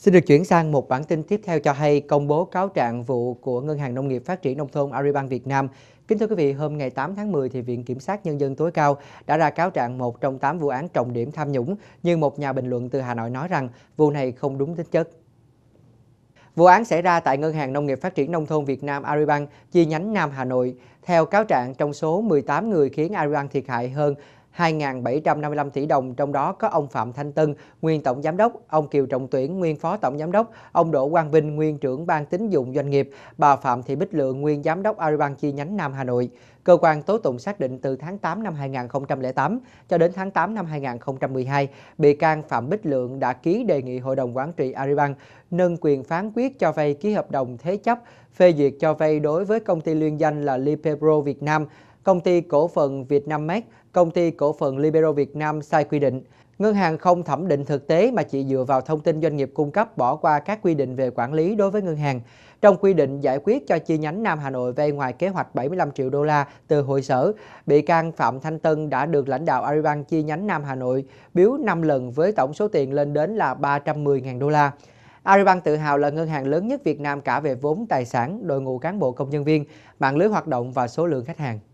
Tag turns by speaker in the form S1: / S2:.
S1: Xin được chuyển sang một bản tin tiếp theo cho hay công bố cáo trạng vụ của Ngân hàng Nông nghiệp Phát triển Nông thôn Agribank Việt Nam. Kính thưa quý vị, hôm ngày 8 tháng 10 thì Viện Kiểm sát Nhân dân tối cao đã ra cáo trạng một trong 8 vụ án trọng điểm tham nhũng, nhưng một nhà bình luận từ Hà Nội nói rằng vụ này không đúng tính chất. Vụ án xảy ra tại Ngân hàng Nông nghiệp Phát triển Nông thôn Việt Nam Agribank chi nhánh Nam Hà Nội. Theo cáo trạng, trong số 18 người khiến Agribank thiệt hại hơn 2.755 tỷ đồng, trong đó có ông Phạm Thanh Tân, nguyên tổng giám đốc, ông Kiều Trọng Tuyển, nguyên phó tổng giám đốc, ông Đỗ Quang Vinh, nguyên trưởng ban tín dụng doanh nghiệp, bà Phạm Thị Bích Lượng, nguyên giám đốc Aribank chi nhánh Nam Hà Nội. Cơ quan tố tụng xác định từ tháng 8 năm 2008 cho đến tháng 8 năm 2012, bị can Phạm Bích Lượng đã ký đề nghị Hội đồng Quản trị Aribank nâng quyền phán quyết cho vay ký hợp đồng thế chấp, phê duyệt cho vay đối với công ty liên danh là Lipepro Việt Nam Công ty cổ phần việt nam Vietnammex, Công ty cổ phần Libero Việt Nam sai quy định. Ngân hàng không thẩm định thực tế mà chỉ dựa vào thông tin doanh nghiệp cung cấp bỏ qua các quy định về quản lý đối với ngân hàng. Trong quy định giải quyết cho chi nhánh Nam Hà Nội vay ngoài kế hoạch 75 triệu đô la từ hội sở, bị can Phạm Thanh Tân đã được lãnh đạo Agribank chi nhánh Nam Hà Nội biếu 5 lần với tổng số tiền lên đến là 310.000 đô la. Agribank tự hào là ngân hàng lớn nhất Việt Nam cả về vốn tài sản, đội ngũ cán bộ công nhân viên, mạng lưới hoạt động và số lượng khách hàng.